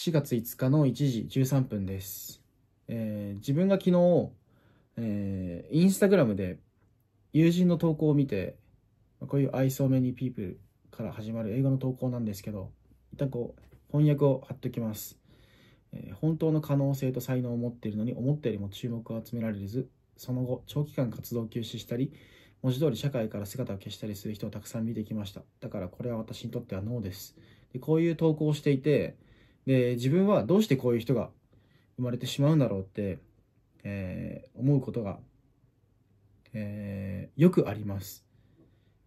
4月5日の1時13分です。えー、自分が昨日、えー、インスタグラムで友人の投稿を見て、こういう愛想目にピープルから始まる映画の投稿なんですけど、一旦こう、翻訳を貼っときます。えー、本当の可能性と才能を持っているのに思ったよりも注目を集められず、その後、長期間活動を休止したり、文字通り社会から姿を消したりする人をたくさん見てきました。だからこれは私にとってはノーです。でこういう投稿をしていて、で自分はどうしてこういう人が生まれてしまうんだろうって、えー、思うことが、えー、よくあります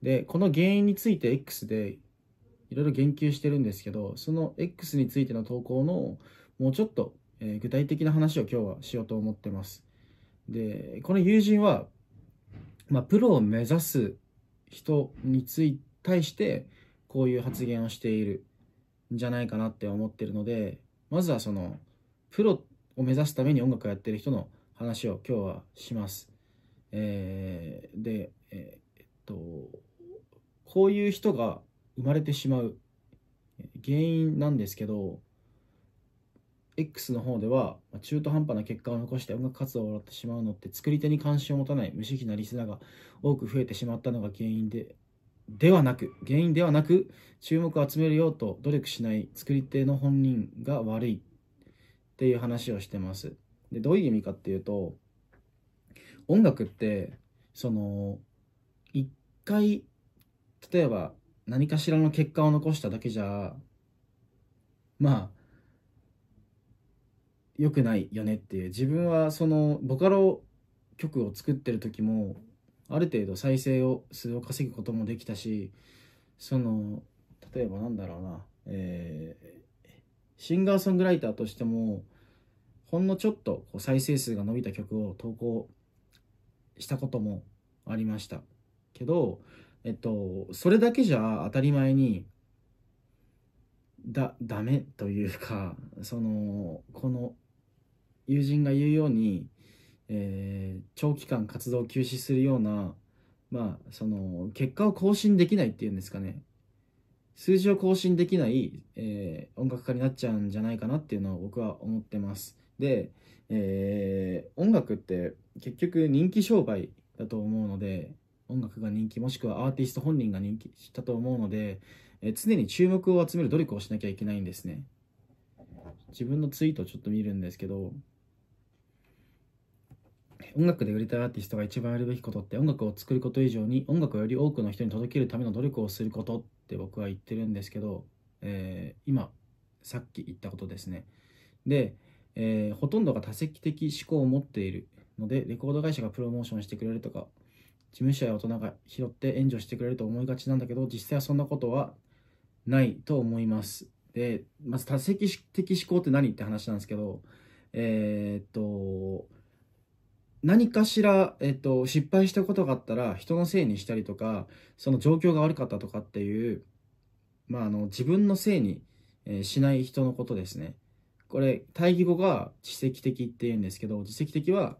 でこの原因について X でいろいろ言及してるんですけどその X についての投稿のもうちょっと、えー、具体的な話を今日はしようと思ってますでこの友人は、まあ、プロを目指す人につい対してこういう発言をしているじゃないかなって思ってるのでまずはそのプロを目指すために音楽をやってる人の話を今日はします。えー、で、えー、っとこういう人が生まれてしまう原因なんですけど X の方では中途半端な結果を残して音楽活動を終わってしまうのって作り手に関心を持たない無意識なリスナーが多く増えてしまったのが原因でではなく、原因ではなく、注目を集めるようと努力しない作り手の本人が悪いっていう話をしてます。で、どういう意味かっていうと、音楽って、その、一回、例えば何かしらの結果を残しただけじゃ、まあ、良くないよねっていう。自分はその、ボカロ曲を作ってる時も、ある程度再生を数を稼ぐこともできたしその例えばなんだろうな、えー、シンガーソングライターとしてもほんのちょっとこう再生数が伸びた曲を投稿したこともありましたけど、えっと、それだけじゃ当たり前にだダメというかそのこの友人が言うようにえー、長期間活動を休止するような、まあ、その結果を更新できないっていうんですかね数字を更新できない、えー、音楽家になっちゃうんじゃないかなっていうのは僕は思ってます。で、えー、音楽って結局人気商売だと思うので音楽が人気もしくはアーティスト本人が人気したと思うので、えー、常に注目を集める努力をしなきゃいけないんですね。自分のツイートをちょっと見るんですけど音楽で売れたいアーティストが一番やるべきことって音楽を作ること以上に音楽をより多くの人に届けるための努力をすることって僕は言ってるんですけど、えー、今さっき言ったことですねで、えー、ほとんどが多責的思考を持っているのでレコード会社がプロモーションしてくれるとか事務所や大人が拾って援助してくれると思いがちなんだけど実際はそんなことはないと思いますでまず多責的思考って何って話なんですけどえー、っと何かしら、えっと、失敗したことがあったら人のせいにしたりとかその状況が悪かったとかっていう、まあ、あの自分のせいに、えしない人のことですね。これ対義語が知責的っていうんですけど自責的は、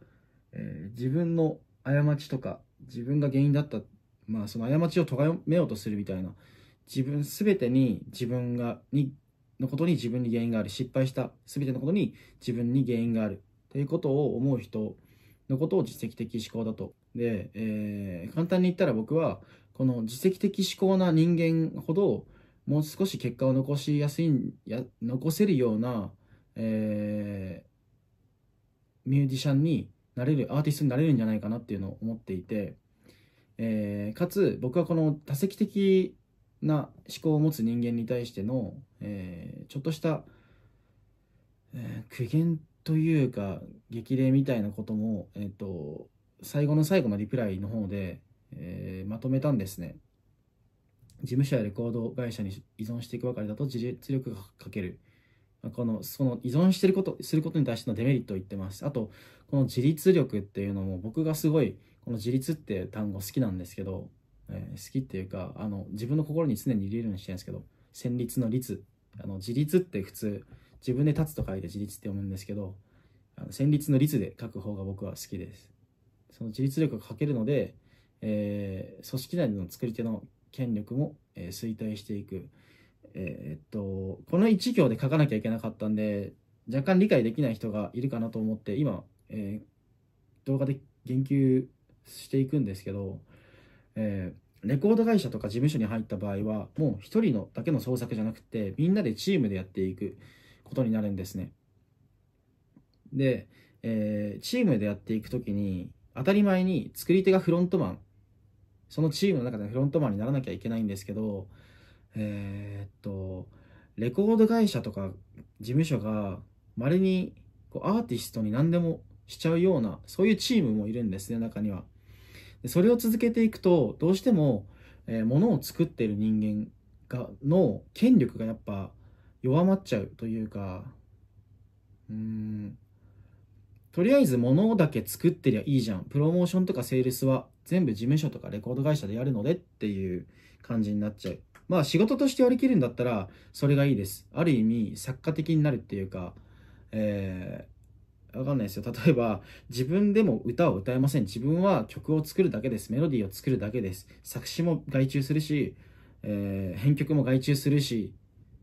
えー、自分の過ちとか自分が原因だった、まあ、その過ちを咎めようとするみたいな自分全てに自分がにのことに自分に原因がある失敗した全てのことに自分に原因があるということを思う人のことを実績的思考だと。で、えー、簡単に言ったら僕は、この実績的思考な人間ほど、もう少し結果を残しやすい、や残せるような、えー、ミュージシャンになれる、アーティストになれるんじゃないかなっていうのを思っていて、えー、かつ僕はこの多席的な思考を持つ人間に対しての、えー、ちょっとした、えー、苦言というか激励みたいなことも、えーと、最後の最後のリプライの方で、えー、まとめたんですね事務所やレコード会社に依存していくばかりだと自立力がかけるこのその依存してることすることに対してのデメリットを言ってますあとこの自立力っていうのも僕がすごいこの自立って単語好きなんですけど、えー、好きっていうかあの自分の心に常に入れるようにしてるんですけど戦律の律あの自立って普通自分で立つと書いて自立って読むんですけど、あの旋律の律で書く方が僕は好きです。その自立力が欠けるので、えー、組織内の作り手の権力も、えー、衰退していく。えー、っと、この1行で書かなきゃいけなかったんで、若干理解できない人がいるかなと思って、今、えー、動画で言及していくんですけど、えー、レコード会社とか事務所に入った場合は、もう1人のだけの創作じゃなくて、みんなでチームでやっていく。ことになるんですね。で、えー、チームでやっていく時に当たり前に作り手がフロントマンそのチームの中でフロントマンにならなきゃいけないんですけどえー、っとレコード会社とか事務所がまれにこうアーティストに何でもしちゃうようなそういうチームもいるんですね中にはでそれを続けていくとどうしても、えー、物を作ってる人間がの権力がやっぱ弱まっちゃうというか、うーん、とりあえず物だけ作ってりゃいいじゃん。プロモーションとかセールスは全部事務所とかレコード会社でやるのでっていう感じになっちゃう。まあ仕事として割り切るんだったらそれがいいです。ある意味作家的になるっていうか、えー、わかんないですよ。例えば、自分でも歌を歌えません。自分は曲を作るだけです。メロディーを作るだけです。作詞も外注するし、えー、編曲も外注するし、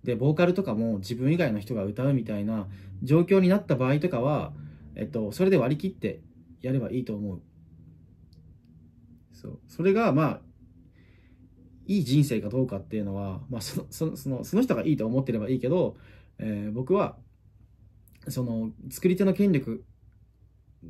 でボーカルとかも自分以外の人が歌うみたいな状況になった場合とかは、えっと、それで割り切ってやればいいと思うそうそれがまあいい人生かどうかっていうのは、まあ、そそそのその人がいいと思ってればいいけど、えー、僕はその作り手の権力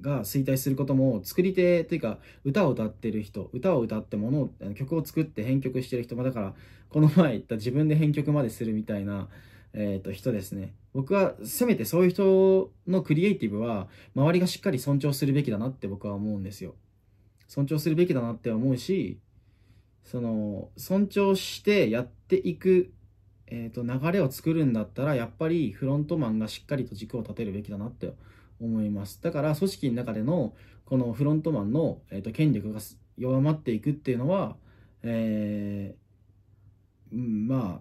が衰退することも作り手というか歌を歌ってる人歌を歌ってものを曲を作って編曲してる人もだからこの前言った自分で編曲までするみたいな、えー、と人ですね僕はせめてそういう人のクリエイティブは周りがしっかり尊重するべきだなって僕は思うんですよ尊重するべきだなって思うしその尊重してやっていく、えー、と流れを作るんだったらやっぱりフロントマンがしっかりと軸を立てるべきだなって思います。だから組織の中でのこのフロントマンの、えーと、権力が弱まっていくっていうのは、えー、うん、まあ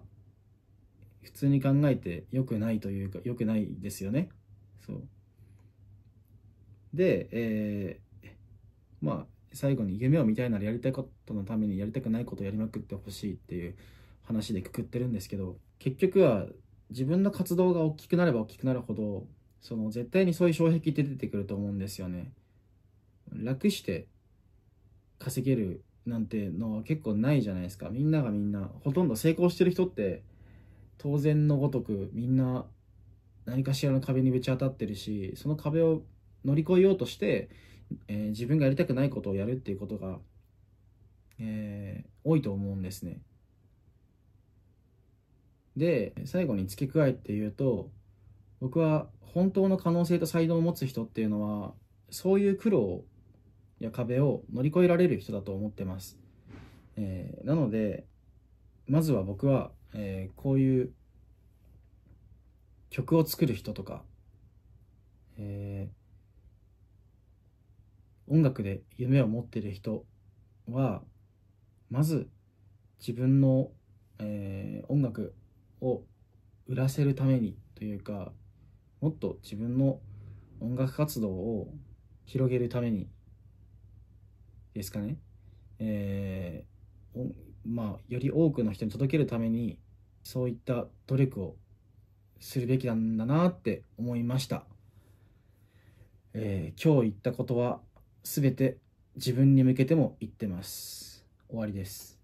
普通に考えて良くないというか良くないですよね。そうで、えー、まあ最後に夢を見たいならやりたいことのためにやりたくないことをやりまくってほしいっていう話でくくってるんですけど結局は自分の活動が大きくなれば大きくなるほどその絶対にそういう障壁って出てくると思うんですよね。楽して稼げるなんてのは結構ないじゃないですか。みんながみんな、ほとんど成功してる人って当然のごとくみんな何かしらの壁にぶち当たってるし、その壁を乗り越えようとして、えー、自分がやりたくないことをやるっていうことが、えー、多いと思うんですね。で、最後に付け加えて言うと、僕は本当の可能性と才能を持つ人っていうのはそういう苦労や壁を乗り越えられる人だと思ってます、えー、なのでまずは僕は、えー、こういう曲を作る人とか、えー、音楽で夢を持ってる人はまず自分の、えー、音楽を売らせるためにというかもっと自分の音楽活動を広げるためにですかね、えー、まあ、より多くの人に届けるためにそういった努力をするべきなんだなって思いました、えー、今日言ったことは全て自分に向けても言ってます終わりです